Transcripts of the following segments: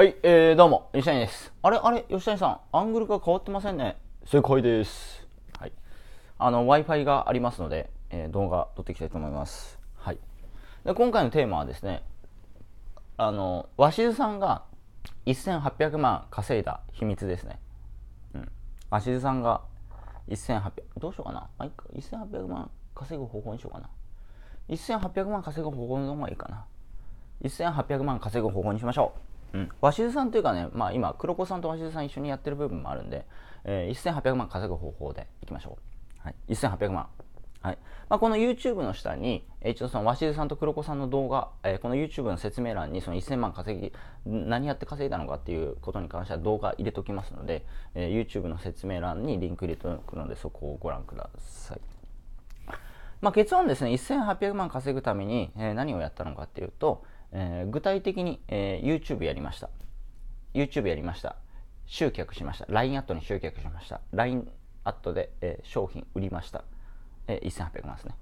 はい、えー、どうも、吉谷です。あれ、あれ、吉谷さん、アングルが変わってませんね。正解です。はい。あの、Wi-Fi がありますので、えー、動画撮っていきたいと思います。はい。で、今回のテーマはですね、あの、鷲津さんが1800万稼いだ秘密ですね。うん。鷲津さんが1800、どうしようかな。1800万稼ぐ方法にしようかな。1800万稼ぐ方法の方がいいかな。1800万稼ぐ方法にしましょう。うん、鷲津さんというかね、まあ、今黒子さんと鷲津さん一緒にやってる部分もあるんで、えー、1800万稼ぐ方法でいきましょう、はい、1800万はいまあ、この YouTube の下に、一応その鷲津さんと黒子さんの動画、えー、この YouTube の説明欄にその1000万稼ぎ、何やって稼いだのかっていうことに関しては動画入れておきますので、えー、YouTube の説明欄にリンク入れておくので、そこをご覧ください。まあ、結論ですね、1800万稼ぐために、えー、何をやったのかっていうと、えー、具体的に、えー、YouTube やりました。YouTube やりました。集客しました。LINE アットに集客しました。LINE アットで、えー、商品売りました。えー、1800万ですね、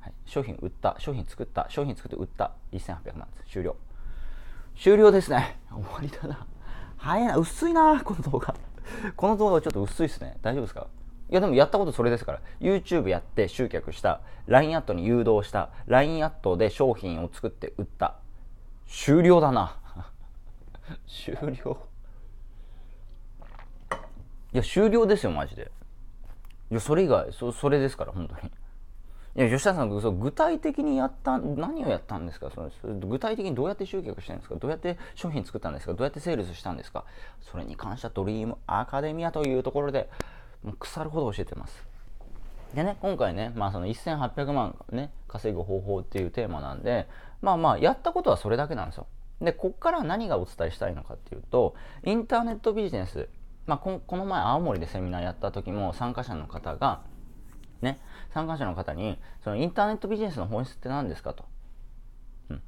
はい。商品売った、商品作った、商品作って売った1800万です。終了。終了ですね。終わりだな。早いな。薄いな、この動画。この動画ちょっと薄いですね。大丈夫ですかいやでもやったことそれですから YouTube やって集客した LINE アットに誘導した LINE アットで商品を作って売った終了だな 終了いや終了ですよマジでいやそれ以外そそれですから本当にいや吉田さんそう具体的にやった何をやったんですかその具体的にどうやって集客してるんですかどうやって商品作ったんですかどうやってセールスしたんですかそれに関してはドリームアカデミアというところでもう腐るほど教えてますでね今回ね、まあ、その1800万、ね、稼ぐ方法っていうテーマなんでまあまあやったことはそれだけなんですよ。でこっから何がお伝えしたいのかっていうとインターネットビジネス、まあ、この前青森でセミナーやった時も参加者の方がね参加者の方にそのインターネットビジネスの本質って何ですかと、うん、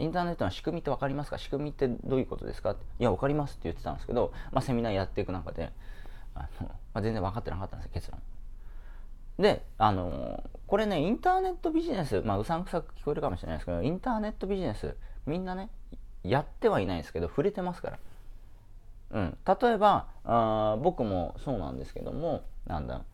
インターネットの仕組みって分かりますか仕組みってどういうことですかいや分かりますって言ってたんですけど、まあ、セミナーやっていく中であの、まあ、全然分かってなかったんですよ結論。で、あのー、これね、インターネットビジネス、まあ、うさんくさく聞こえるかもしれないですけど、インターネットビジネス、みんなね、やってはいないですけど、触れてますから。うん、例えばあ僕もそうなんですけどもなんだ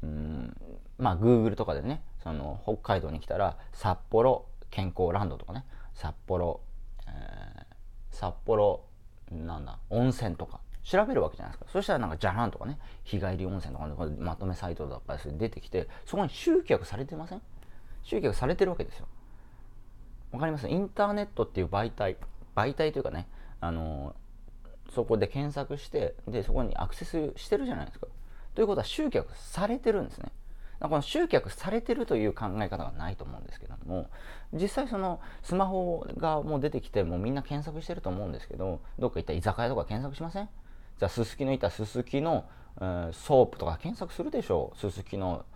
うんまあ Google とかでねその北海道に来たら札幌健康ランドとかね札幌、えー、札幌なんだ温泉とか調べるわけじゃないですか。そしたらなんか、じゃらんとかね、日帰り温泉とかのまとめサイトだったり出てきて、そこに集客されてません集客されてるわけですよ。わかりますインターネットっていう媒体、媒体というかね、あのー、そこで検索して、で、そこにアクセスしてるじゃないですか。ということは集客されてるんですね。この集客されてるという考え方がないと思うんですけども実際そのスマホがもう出てきてもうみんな検索してると思うんですけどどっか行った居酒屋とか検索しませんじゃあすすきのいたすすきの、えー、ソープとか検索するでしょうすすきの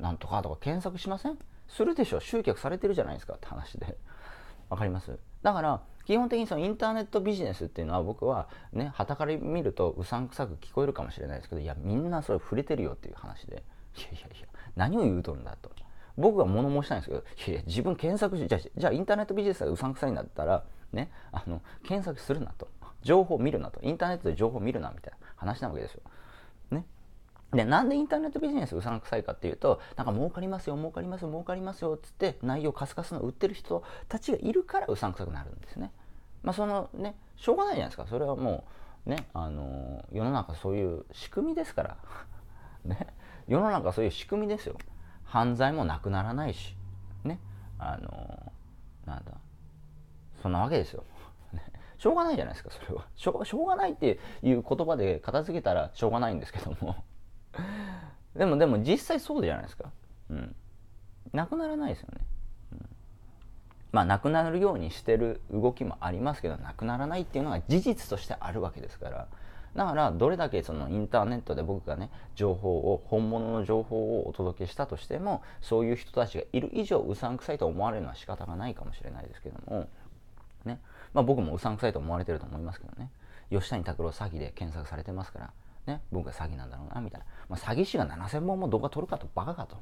なんとかとか検索しませんするでしょう。集客されてるじゃないですかって話で わかりますだから基本的にそのインターネットビジネスっていうのは僕はねはたから見るとうさんくさく聞こえるかもしれないですけどいやみんなそれ触れてるよっていう話でいやいやいや何を言うとるんだと僕が物申したいんですけどいやいや自分検索しじゃあじゃあインターネットビジネスがうさんくさいんだったらねあの検索するなと情報を見るなと。インターネットで情報を見るなみたいな話なわけですよ。ね。で、なんでインターネットビジネスうさんくさいかっていうと、なんか儲かりますよ、儲かりますよ、儲かりますよ、っつって内容カスカスの売ってる人たちがいるからうさんくさくなるんですね。まあ、そのね、しょうがないじゃないですか。それはもう、ね、あのー、世の中そういう仕組みですから。ね。世の中そういう仕組みですよ。犯罪もなくならないし、ね。あのー、なんだ。そんなわけですよ。しょうがないじゃないですか、それは。しょうがないっていう言葉で片付けたらしょうがないんですけども でも、でも実際そうじゃないですか。うん。なくならないですよね。うん、まあ、なくなるようにしてる動きもありますけど、なくならないっていうのが事実としてあるわけですから。だからどれだけそのインターネットで僕がね情報を本物の情報をお届けしたとしてもそういう人たちがいる以上うさんくさいと思われるのは仕方がないかもしれないですけどもねまあ、僕もうさんくさいと思われてると思いますけどね吉谷拓郎詐欺で検索されてますからね僕が詐欺なんだろうなみたいな、まあ、詐欺師が7000本も動画撮るかとバカかと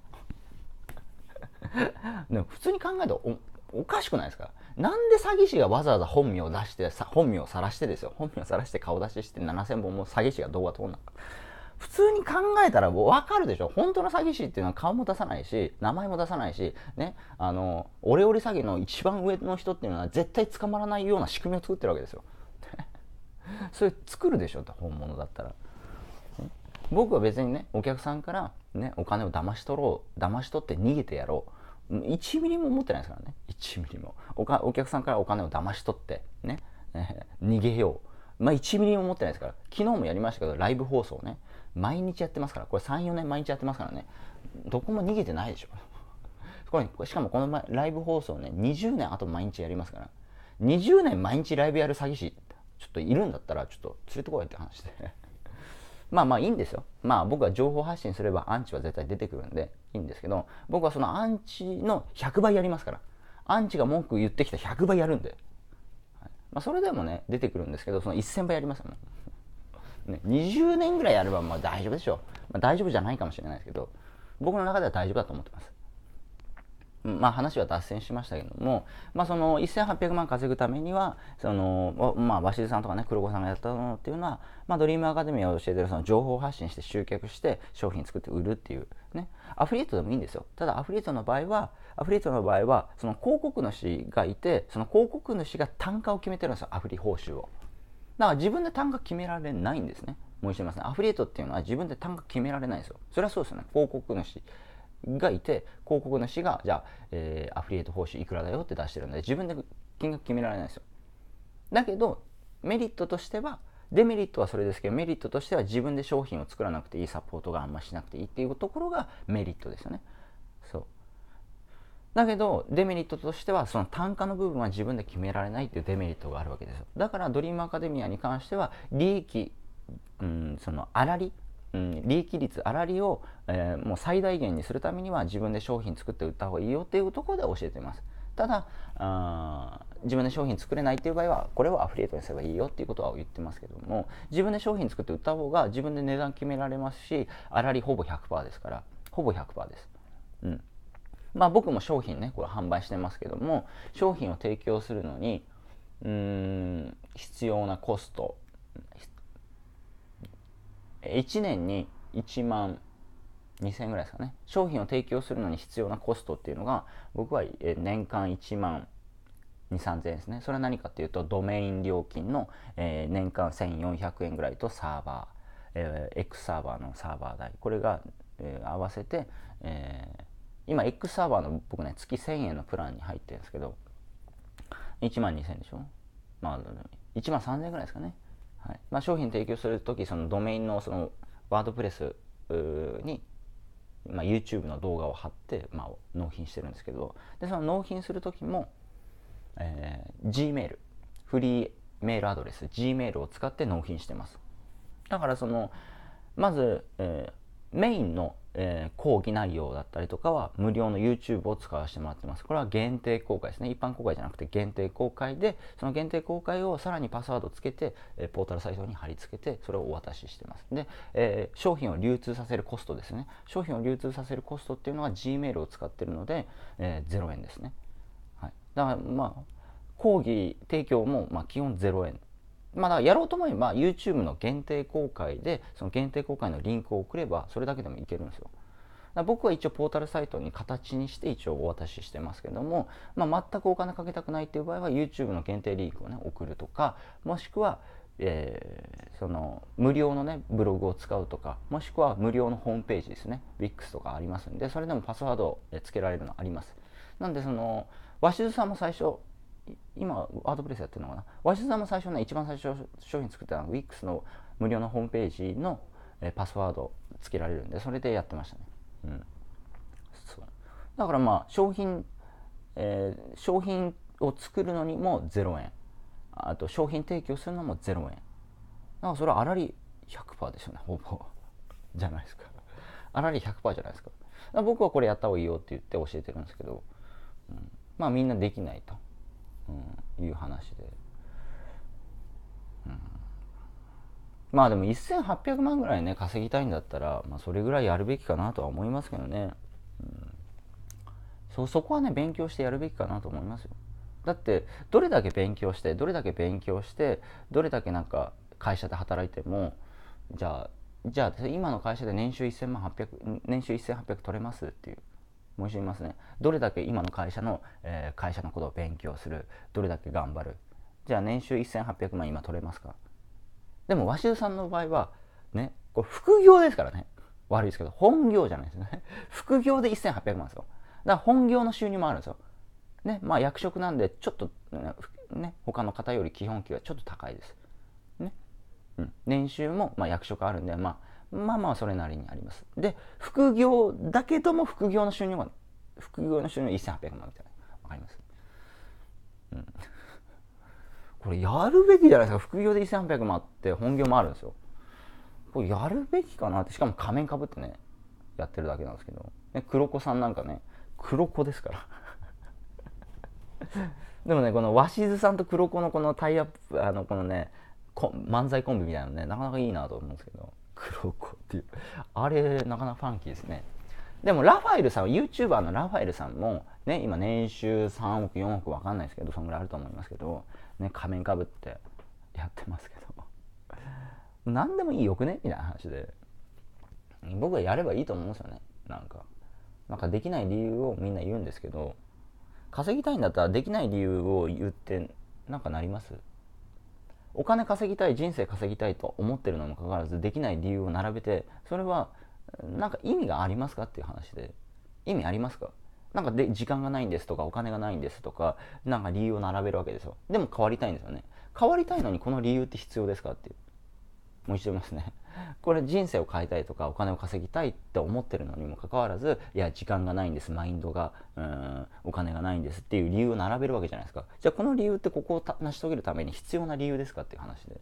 でも普通に考えると、おかしくないですかなんで詐欺師がわざわざ本名を出して本名を晒してですよ本名を晒して顔出しして7000本も詐欺師が動画撮るのか普通に考えたら分かるでしょ本当の詐欺師っていうのは顔も出さないし名前も出さないしねあのオレオレ詐欺の一番上の人っていうのは絶対捕まらないような仕組みを作ってるわけですよ それ作るでしょって本物だったら、僕は別にねお客さんからねお金を騙し取ろう騙し取って逃げてやろう1ミリも思ってないですからね1ミリもおかお客さんからお金を騙し取ってね、逃げようまあ1ミリも思ってないですから昨日もやりましたけどライブ放送ね毎日やってますから、これ3、4年毎日やってますからね、どこも逃げてないでしょ。これしかもこの前ライブ放送ね、20年後毎日やりますから、20年毎日ライブやる詐欺師、ちょっといるんだったら、ちょっと連れてこいって話で。まあまあいいんですよ。まあ僕は情報発信すればアンチは絶対出てくるんでいいんですけど、僕はそのアンチの100倍やりますから。アンチが文句言ってきた100倍やるんで。はい、まあそれでもね、出てくるんですけど、その1000倍やりますよね。ね、20年ぐらいやればまあ大丈夫でしょう、まあ、大丈夫じゃないかもしれないですけど僕の中では大丈夫だと思ってます。まあ、話は脱線しましたけども、まあ、その1800万稼ぐためにはその、まあ、鷲津さんとかね黒子さんがやったのっていうのは、まあ、ドリームアカデミーを教えてるその情報発信して集客して商品作って売るっていう、ね、アフリエイトでもいいんですよただアフリエイトの場合はアフリエイトの場合はその広告主がいてその広告主が単価を決めてるんですよアフリ報酬を。だから自分で単価決められないんですね。申し訳ません。アフリエイトっていうのは自分で単価決められないですよ。それはそうですよね。広告主がいて、広告主が、じゃあ、えー、アフリエイト報酬いくらだよって出してるんで、自分で金額決められないですよ。だけど、メリットとしては、デメリットはそれですけど、メリットとしては自分で商品を作らなくていいサポートがあんましなくていいっていうところがメリットですよね。だけどデメリットとしてはその単価の部分は自分で決められないっていうデメリットがあるわけですよだからドリームアカデミアに関しては利益、うん、その粗利、うん、利益率粗利を、えー、もう最大限にするためには自分で商品作って売った方がいいよっていうところで教えてますただあ自分で商品作れないっていう場合はこれはアフリエイトにすればいいよっていうことは言ってますけども自分で商品作って売った方が自分で値段決められますし粗利ほぼ100%ですからほぼ100%です、うん、まあ僕も商品ね、これ販売してますけども、商品を提供するのに、うーん、必要なコスト、1年に1万2000円ぐらいですかね。商品を提供するのに必要なコストっていうのが、僕は年間1万23000円ですね。それは何かっていうと、ドメイン料金の、えー、年間1400円ぐらいとサーバー、えー、X サーバーのサーバー代、これが、えー、合わせて、えー今 X サーバーの僕ね月1000円のプランに入ってるんですけど1万2000でしょまあ1万3000円ぐらいですかね、はいまあ、商品提供するときそのドメインのそのワードプレスに、まあ、YouTube の動画を貼って、まあ、納品してるんですけどでその納品するときも、えー、Gmail フリーメールアドレス Gmail を使って納品してますだからそのまず、えー、メインのえー、講義内容だったりとかは無料の YouTube を使わせてもらってます。これは限定公開ですね。一般公開じゃなくて限定公開で、その限定公開をさらにパスワードつけて、えー、ポータルサイトに貼り付けて、それをお渡ししてます。で、えー、商品を流通させるコストですね。商品を流通させるコストっていうのは Gmail を使ってるので、え0円ですね。はい、だからまあ、講義提供もま基本0円まあ、だやろうと思えば YouTube の限定公開でその限定公開のリンクを送ればそれだけでもいけるんですよ。僕は一応ポータルサイトに形にして一応お渡ししてますけども、まあ、全くお金かけたくないっていう場合は YouTube の限定リンクをね送るとかもしくは、えー、その無料のねブログを使うとかもしくは無料のホームページですね WIX とかありますんでそれでもパスワードをつけられるのあります。なんでその鷲津さんも最初今ワードプレスやってるのかな和室さんも最初ね一番最初商品作ったのは Wix の無料のホームページの、えパスワードつけられるんでそれでやってましたね、うん、そうだからまあ商品、えー、商品を作るのにも0円あと商品提供するのも0円だからそれはあらり100%ですよねほぼじゃないですかあらり100%じゃないですか僕はこれやった方がいいよって言って教えてるんですけど、うん、まあみんなできないと。うん、いう話で、うん、まあでも1800万ぐらいね稼ぎたいんだったら、まあ、それぐらいやるべきかなとは思いますけどね、うん、そそこはね勉強してやるべきかなと思いますよだってどれだけ勉強してどれだけ勉強してどれだけなんか会社で働いてもじゃあじゃあ今の会社で年収1800年収1800取れますっていう申し上げますねどれだけ今の会社の、えー、会社のことを勉強するどれだけ頑張るじゃあ年収1800万今取れますかでも鷲津さんの場合はねこれ副業ですからね悪いですけど本業じゃないですね 副業で1800万ですよだから本業の収入もあるんですよねまあ役職なんでちょっとね他の方より基本給はちょっと高いですね、うん、年収もまあ役職あるんでまあまあまあそれなりにあります。で、副業だけども副業の収入が、副業の収入1800万みたいな。わかります、うん、これやるべきじゃないですか。副業で1800万って本業もあるんですよ。これやるべきかなって、しかも仮面かぶってね、やってるだけなんですけど。ね、黒子さんなんかね、黒子ですから。でもね、この鷲津さんと黒子のこのタイアップ、あの、このね、漫才コンビみたいなのね、なかなかいいなと思うんですけど。投稿っていうあれなかなかファンキーですねでもラファエルさん YouTuber のラファエルさんもね今年収3億4億分かんないですけどそんぐらいあると思いますけどね仮面かぶってやってますけど何 でもいいよくねみたいな話で僕はやればいいと思うんですよねなんかなんかできない理由をみんな言うんですけど稼ぎたいんだったらできない理由を言ってなんかなりますお金稼ぎたい人生稼ぎたいと思ってるのもかかわらずできない理由を並べてそれはなんか意味がありますかっていう話で意味ありますかなんかで時間がないんですとかお金がないんですとかなんか理由を並べるわけですよでも変わりたいんですよね変わりたいのにこの理由って必要ですかっていうもう一度言いますね。これ人生を変えたいとかお金を稼ぎたいって思ってるのにもかかわらずいや時間がないんですマインドがうんお金がないんですっていう理由を並べるわけじゃないですかじゃあこの理由ってここを成し遂げるために必要な理由ですかっていう話で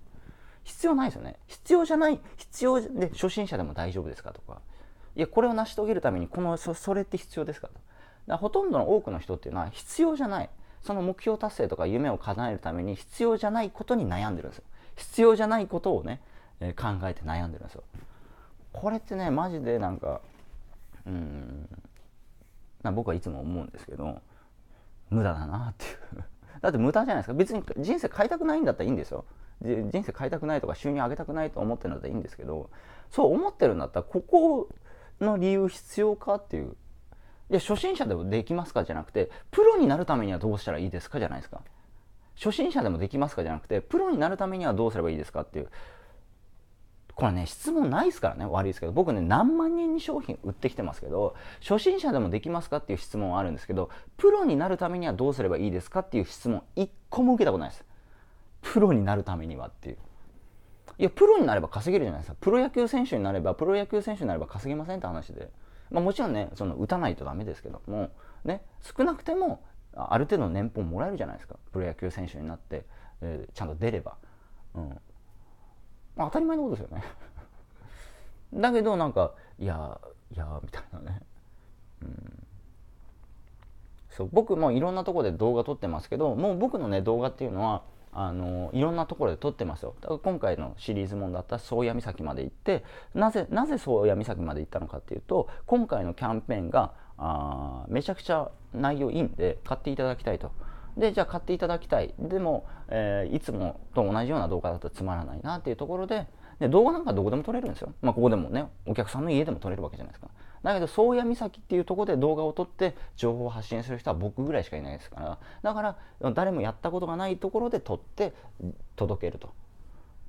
必要ないですよね必要じゃない必要で初心者でも大丈夫ですかとかいやこれを成し遂げるためにこのそそれって必要ですかとだほとんどの多くの人っていうのは必要じゃないその目標達成とか夢を叶えるために必要じゃないことに悩んでるんですよ必要じゃないことをねえー、考えて悩んでるんですよ。これってねマジでなんかうんな僕はいつも思うんですけど無駄だなっていう だって無駄じゃないですか別に人生変えたくないんだったらいいんですよ人生変えたくないとか収入上げたくないと思ってるんだったらいいんですけどそう思ってるんだったらここの理由必要かっていういや初心者でもできますかじゃなくてプロになるためにはどうしたらいいですかじゃないですか初心者でもできますかじゃなくてプロになるためにはどうすればいいですかっていうこれね質問ないですからね悪いですけど僕ね何万人に商品売ってきてますけど初心者でもできますかっていう質問はあるんですけどプロになるためにはどうすればいいですかっていう質問1個も受けたことないですプロになるためにはっていういやプロになれば稼げるじゃないですかプロ野球選手になればプロ野球選手になれば稼げませんって話で、まあ、もちろんねその打たないとダメですけどもね少なくてもある程度の年俸もらえるじゃないですかプロ野球選手になって、えー、ちゃんと出れば、うん、まあ、当たり前のことですよね だけどなんかいやいやみたいなね、うん、そう僕もいろんなとこで動画撮ってますけどもう僕のね動画っていうのはあのいろんなところで撮ってますよだから今回のシリーズもんだったら宗谷岬まで行ってなぜなぜ宗谷岬まで行ったのかっていうと今回のキャンペーンがあめちゃくちゃ内容いいんで買っていただきたいと。でじゃあ買っていただきたいでもえー、いつもと同じような動画だとつまらないなっていうところでで動画なんかどこでも撮れるんですよ。まあ、ここでもねお客さんの家でも撮れるわけじゃないですか。だけど宗谷岬っていうとこで動画を撮って情報を発信する人は僕ぐらいしかいないですからだから誰もやったことがないところで撮って届けると。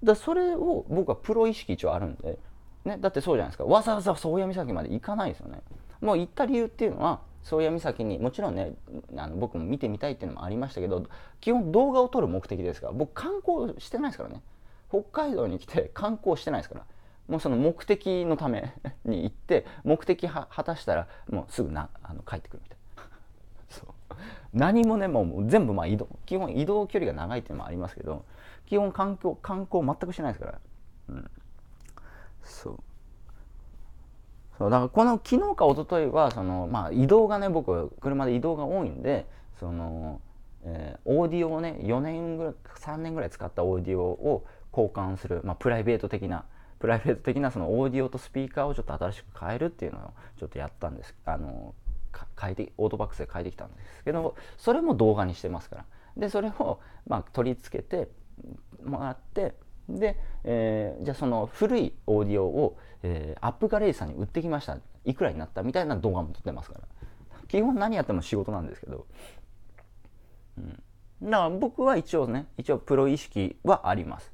だそれを僕はプロ意識一応あるんで、ね、だってそうじゃないですかわざわざ宗谷岬まで行かないですよね。もう行った理由っていうのは宗谷岬にもちろんねあの僕も見てみたいっていうのもありましたけど基本動画を撮る目的ですから僕観光してないですからね北海道に来て観光してないですからもうその目的のために行って目的果たしたらもうすぐなあの帰ってくるみたいな そう何もねもう全部まあ移動基本移動距離が長いっていうのもありますけど基本観光観光全くしてないですからうんそうそうだからこの昨日か一昨日はそのまあ移動がね僕車で移動が多いんでその、えー、オーディオをね4年ぐらい3年ぐらい使ったオーディオを交換する、まあ、プライベート的なプライベート的なそのオーディオとスピーカーをちょっと新しく変えるっていうのをちょっとやったんですあの変えてオートバックスで変えてきたんですけどそれも動画にしてますからでそれをまあ取り付けてもらってで、えー、じゃあその古いオーディオをえー、アップガレージさんに売ってきましたいくらになったみたいな動画も撮ってますから基本何やっても仕事なんですけど、うん、だから僕は一応ね一応プロ意識はあります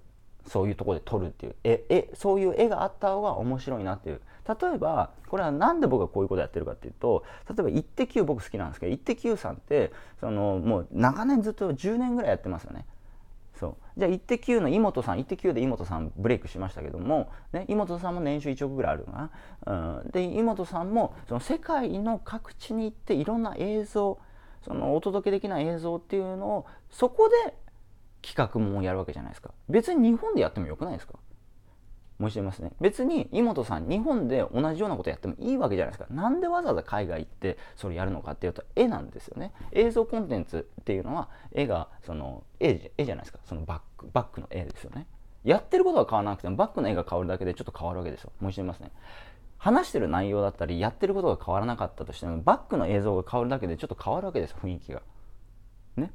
そういうとこで撮るっていうええそういう絵があった方が面白いなっていう例えばこれは何で僕がこういうことやってるかっていうと例えば「イッテ Q」僕好きなんですけど「イッテ Q」さんってそのもう長年ずっと10年ぐらいやってますよねじゃあ、イッテ Q のモトさん、イッテ Q でモトさんブレイクしましたけども、ね、モトさんも年収1億ぐらいあるな。うん、で、井さんも、その世界の各地に行って、いろんな映像、そのお届けできない映像っていうのを、そこで企画もやるわけじゃないですか。別に日本でやってもよくないですか申し上げますね。別に、井本さん、日本で同じようなことやってもいいわけじゃないですか。なんでわざわざ海外行ってそれやるのかっていうと、絵なんですよね。映像コンテンツっていうのは、絵が、その、絵絵じゃないですか。そのバック、バックの絵ですよね。やってることは変わらなくても、バックの絵が変わるだけでちょっと変わるわけですよ。申し上げますね。話してる内容だったり、やってることが変わらなかったとしても、バックの映像が変わるだけでちょっと変わるわけですよ、雰囲気が。ね。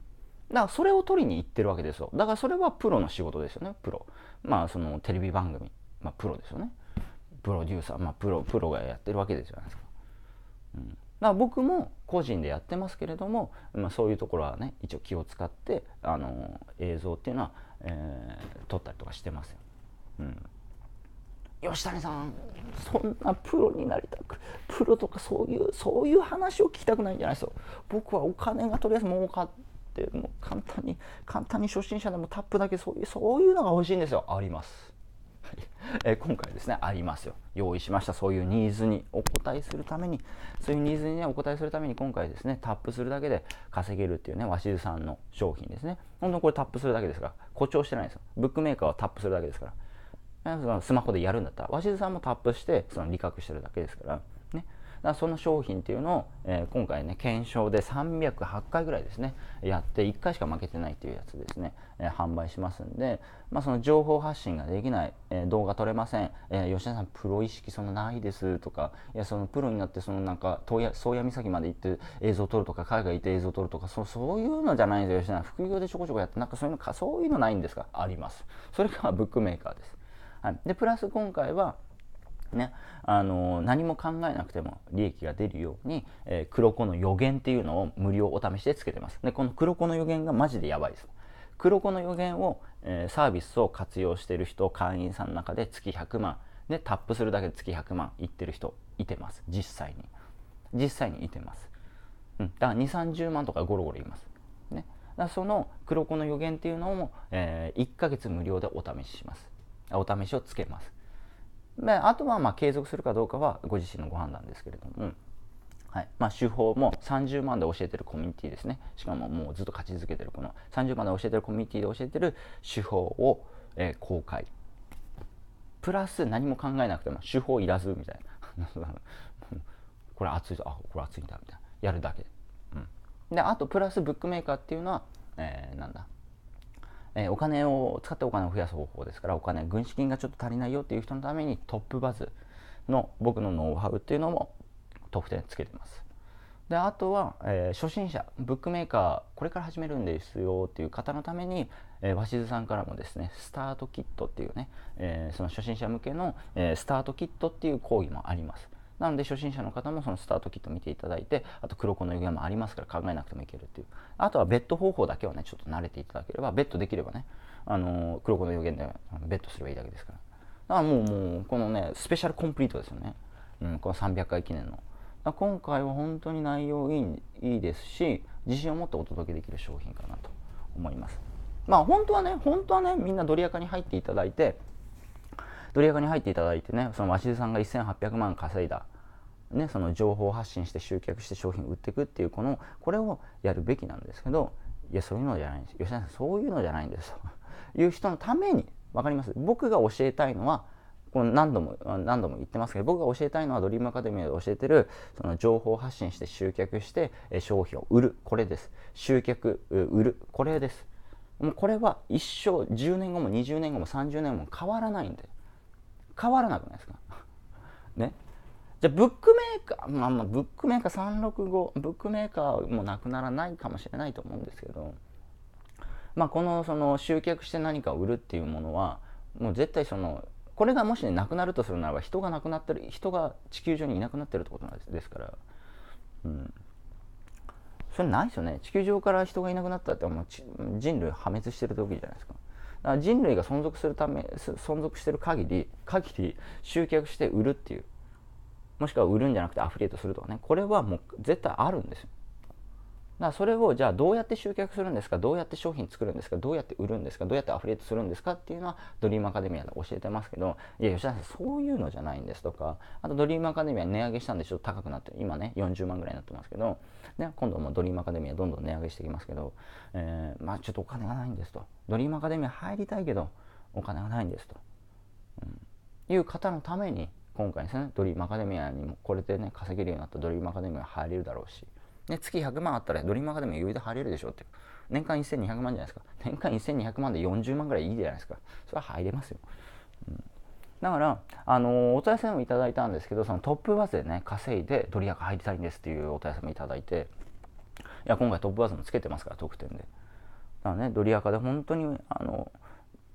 だからそれを取りに行ってるわけですよ。だからそれはプロの仕事ですよね、プロ。まあ、そのテレビ番組。まあ、プロですよねプロデューサー、まあ、プロプロがやってるわけですじゃないですか。うんだから僕も個人でやってますけれども、まあ、そういうところはね一応気を使ってあの映像っていうのは、えー、撮ったりとかしてますよ。うん吉谷さんそんなプロになりたくプロとかそういうそういう話を聞きたくないんじゃないですよ僕はお金がとりあえず儲かってもう簡単に簡単に初心者でもタップだけそういうそういうのが欲しいんですよありますえー、今回ですねありますよ用意しましたそういうニーズにお応えするためにそういうニーズにねお応えするために今回ですねタップするだけで稼げるっていうね鷲津さんの商品ですね本当これタップするだけですから誇張してないんですよブックメーカーはタップするだけですからスマホでやるんだったら鷲津さんもタップしてその理覚してるだけですからだその商品っていうのを、えー、今回ね検証で308回ぐらいですねやって1回しか負けてないっていうやつですね、えー、販売しますんで、まあ、その情報発信ができない、えー、動画撮れません、え吉田さんプロ意識そんなないですとかいやそのプロになってそのなんか宗谷岬まで行って映像を撮るとか海外行って映像を撮るとかそそういうのじゃないんですよ吉田さん副業でちょこちょこやってなんかそういうのかそういうのないんですかありますそれかブックメーカーです、はい、でプラス今回はねあの何も考えなくても利益が出るように、えー、黒子の予言っていうのを無料お試しでつけてますでこの黒子の予言がマジでやばいです黒子の予言を、えー、サービスを活用してる人会員さんの中で月100万でタップするだけで月100万いってる人いてます実際に実際にいてます、うん、だから2 3 0万とかゴロゴロいますねだその黒子の予言っていうのを、えー、1ヶ月無料でお試ししますお試しをつけますまあ、とはま継続するかどうかはご自身のご判断ですけれども、はいまあ、手法も30万で教えてるコミュニティですねしかももうずっと勝ち続けてるこの30万で教えてるコミュニティで教えてる手法を、えー、公開プラス何も考えなくても手法いらずみたいな これ熱いぞあこれ熱いんだみたいなやるだけ、うん、であとプラスブックメーカーっていうのは、えー、なんだえお金を使ってお金を増やす方法ですからお金軍資金がちょっと足りないよっていう人のためにトップバズの僕のノウハウっていうのも特典つけてます。であとは、えー、初心者ブックメーカーこれから始めるんですよっていう方のために、えー、鷲津さんからもですねスタートキットっていうね、えー、その初心者向けの、えー、スタートキットっていう講義もあります。なので初心者の方もそのスタートキット見ていただいてあと黒子の予言もありますから考えなくてもいけるっていうあとはベッド方法だけはねちょっと慣れていただければベッドできればねあの黒子の予言でベッドすればいいだけですからだからもうもうこのねスペシャルコンプリートですよね、うん、この300回記念の今回は本当に内容いいいいですし自信を持ってお届けできる商品かなと思いますまあ本当はね本当はねみんなドリアカに入っていただいてドリアカに入っていただいてねその鷲津さんが1800万稼いだ、ね、その情報発信して集客して商品売っていくっていうこのこれをやるべきなんですけどいやそういうのじゃないんです吉田さんそういうのじゃないんですと いう人のために分かります僕が教えたいのはこの何度も何度も言ってますけど僕が教えたいのはドリームアカデミーで教えてるその情報発信して集客して商品を売るこれです集客売るこれですもうこれは一生10年後も20年後も30年後も変わらないんで変わらなくないですか ねじゃあブックメーカー、まあ、まあブックメーカー365ブックメーカーもなくならないかもしれないと思うんですけど、まあ、このその集客して何かを売るっていうものはもう絶対そのこれがもしねなくなるとするならば人がなくなってる人が地球上にいなくなってるってことなんですですから、うん、それないですよね地球上から人がいなくなったってもう人類破滅してる時じゃないですか人類が存続するため存続してる限り限り集客して売るっていうもしくは売るんじゃなくてアフリエイトするとかねこれはもう絶対あるんですよらそれをじゃあどうやって集客するんですかどうやって商品作るんですかどうやって売るんですかどうやってアフリエイトするんですかっていうのはドリームアカデミアで教えてますけどいや吉田さんそういうのじゃないんですとかあとドリームアカデミア値上げしたんでちょっと高くなって今ね40万ぐらいになってますけど、ね、今度もドリームアカデミアどんどん値上げしていきますけど、えー、まあちょっとお金がないんですとドリームアカデミア入りたいけどお金がないんですと、うん、いう方のために今回ですねドリームアカデミアにもこれでね稼げるようになったドリームアカデミア入れるだろうしね、月100万あったらドリーマーカデミー余裕で入れるでしょうって。年間1200万じゃないですか。年間1200万で40万ぐらいいいじゃないですか。それは入れますよ。うん、だから、あのー、お問い合わせもいただいたんですけど、そのトップバズでね、稼いでドリアカ入りたいんですっていうお問い合わせもいただいて、いや、今回トップバズもつけてますから、特典で。だからね、ドリアカで本当に、あのー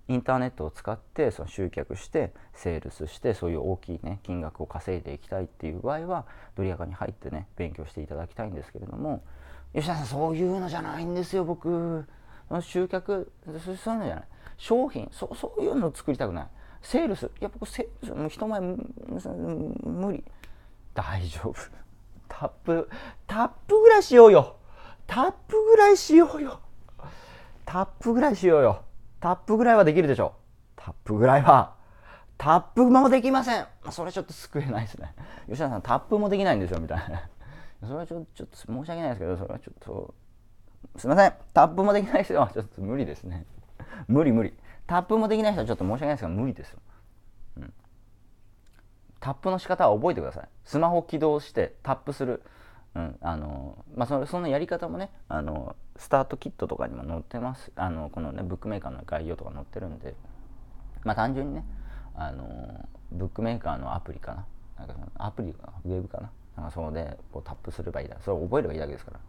インターネットを使ってその集客してセールスしてそういう大きいね金額を稼いでいきたいっていう場合はドリアカに入ってね勉強していただきたいんですけれども吉田さんそういうのじゃないんですよ僕集客そういうのじゃない商品そそういうの作りたくないセールスいや僕セールスもう人前無理大丈夫タップタップぐらいしようよタップぐらいしようよタップぐらいしようよタップぐらいはできるでしょタップぐらいは。タップもできません。それちょっと救えないですね。吉田さん、タップもできないんですよ、みたいな。それはちょちょっと申し訳ないですけど、それはちょっと、すいません。タップもできない人はちょっと無理ですね。無理無理。タップもできない人はちょっと申し訳ないですが、無理ですよ。うん。タップの仕方は覚えてください。スマホ起動してタップする。うんあのまあ、そのそのやり方もねあのスタートキットとかにも載ってますあのこのねブックメーカーの概要とか載ってるんで、まあ、単純にねあのブックメーカーのアプリかななんかそのアプリかなウェブかななんかそうでこうタップすればいいだそれを覚えればいいだけですから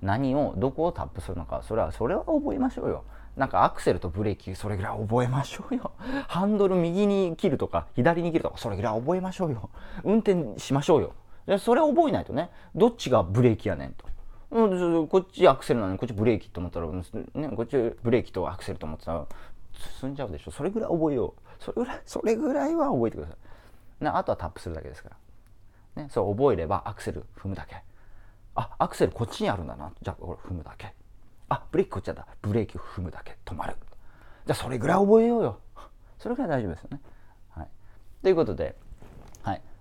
何をどこをタップするのかそれはそれは覚えましょうよなんかアクセルとブレーキそれぐらい覚えましょうよハンドル右に切るとか左に切るとかそれぐらい覚えましょうよ運転しましょうよでそれを覚えないとねどっちがブレーキやねんと。こっちアクセルなのにこっちブレーキと思ったら、ね、こっちブレーキとアクセルと思ってたら進んじゃうでしょそれぐらい覚えようそれぐらいそれぐらいは覚えてください、ね、あとはタップするだけですから、ね、そう覚えればアクセル踏むだけあアクセルこっちにあるんだなじゃあこれ踏むだけあブレーキこっちだブレーキ踏むだけ止まるじゃあそれぐらい覚えようよそれぐらい大丈夫ですよねはいということで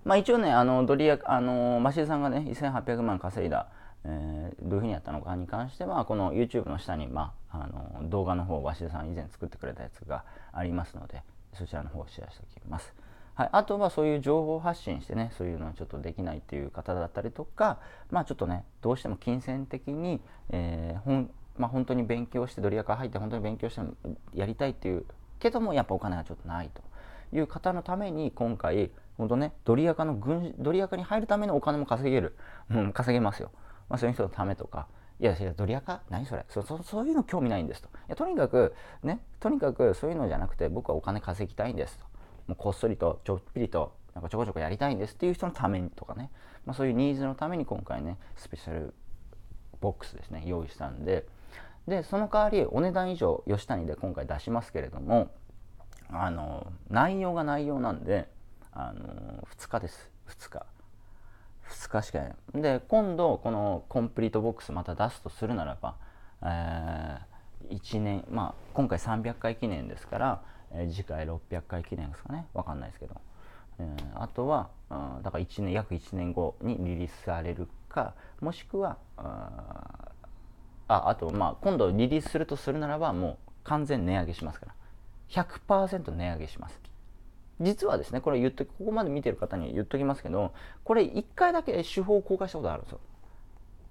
まあ、一応ね、あのドリアあのマシルさんがね、1800万稼いだ、えー、どういうふうにやったのかに関しては、この YouTube の下に、まあ、あの動画の方、マシルさん以前作ってくれたやつがありますので、そちらの方をシェアしておきます。はい、あとはそういう情報発信してねそういうのはちょっとできないっていう方だったりとかまあちょっとねどうしても金銭的に、えー、ほんまあ、本当に勉強してドリアカー入って本当に勉強してやりたいっていうけどもやっぱお金がちょっとないという方のために今回本当ねドリアカの軍ドリアカに入るためのお金も稼げる、うん、稼げますよ、まあ、そういう人のためとかいやいやドリアカ何それそそそういうの興味ないんですといやとにかくねとにかくそういうのじゃなくて僕はお金稼ぎたいんですともうこっそりとちょっぴりとなんかちょこちょこやりたいんですっていう人のためにとかね、まあ、そういうニーズのために今回ねスペシャルボックスですね用意したんででその代わりお値段以上吉谷で今回出しますけれどもあの内容が内容なんであの2日です2日2日しかないで今度このコンプリートボックスまた出すとするならば、えー、1年まあ今回300回記念ですから、えー、次回600回記念ですかね分かんないですけど、えー、あとは、あだから1年約1年後にリリースされるかもしくはああとまあ今度リリースするとするならばもう完全値上げしますから100%値上げします。実はですね、これ言ってここまで見てる方に言っときますけど、これ1回だけ手法を公開したことあるんですよ。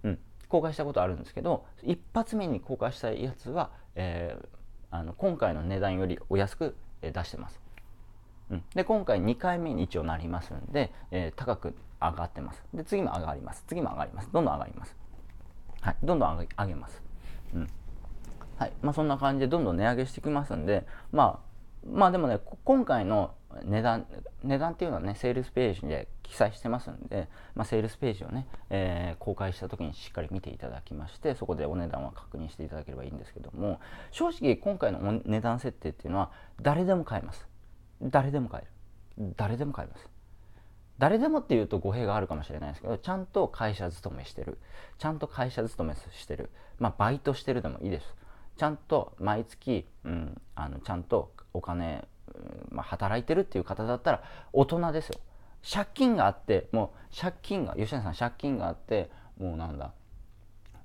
うん。公開したことあるんですけど、一発目に公開したやつは、えー、あの今回の値段よりお安く出してます。うん、で今回2回目に一応なりますんで、えー、高く上がってます。で次も上がります。次も上がります。どんどん上がります。はい、どんどん上げます。うんはいまあ、そんな感じでどんどん値上げしてきますんで、まあ、まあでもね今回の値段値段っていうのはねセールスページで記載してますんで、まあ、セールスページをね、えー、公開した時にしっかり見ていただきましてそこでお値段は確認していただければいいんですけども正直今回の値段設定っていうのは誰でも買えます誰でも買える誰でも買えます誰でもっていうと語弊があるかもしれないですけどちゃんと会社勤めしてるちゃんと会社勤めしてるまあバイトしてるでもいいですちゃんと毎月、うん、あのちゃんとお金、うん、まあ、働いてるっていう方だったら大人ですよ。借金があってもう借金が吉田さん借金があってもうなんだ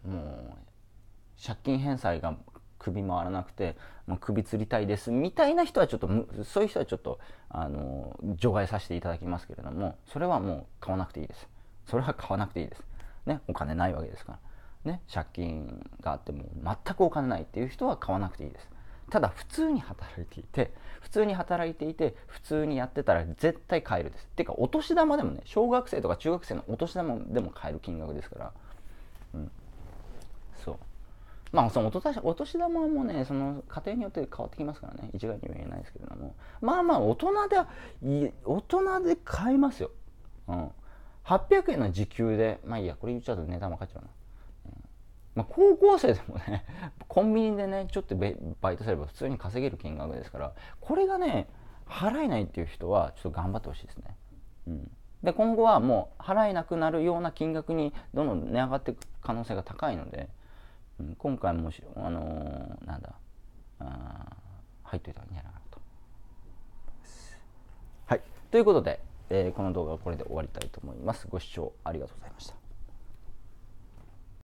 もう借金返済が首回らなくてもう首吊りたいですみたいな人はちょっとそういう人はちょっとあの除外させていただきますけれどもそれはもう買わなくていいですそれは買わなくていいですねお金ないわけですからね、借金があっても全くお金ないっていう人は買わなくていいですただ普通に働いていて普通に働いていて普通にやってたら絶対買えるですていうかお年玉でもね小学生とか中学生のお年玉でも買える金額ですからうんそうまあそのお年玉もねその家庭によって変わってきますからね一概には言えないですけれどもまあまあ大人で大人で買えますよ、うん、800円の時給でまあいいやこれ言っちゃうと値段分かっちゃうなまあ、高校生でもね コンビニでねちょっとバイトすれば普通に稼げる金額ですからこれがね払えないっていう人はちょっと頑張ってほしいですね。うん、で今後はもう払えなくなるような金額にどんどん値上がっていく可能性が高いので、うん、今回もしあのー、なんだあ入っといた方がいいんじゃないかなと。はいということで、えー、この動画はこれで終わりたいと思います。ご視聴ありがとうございました。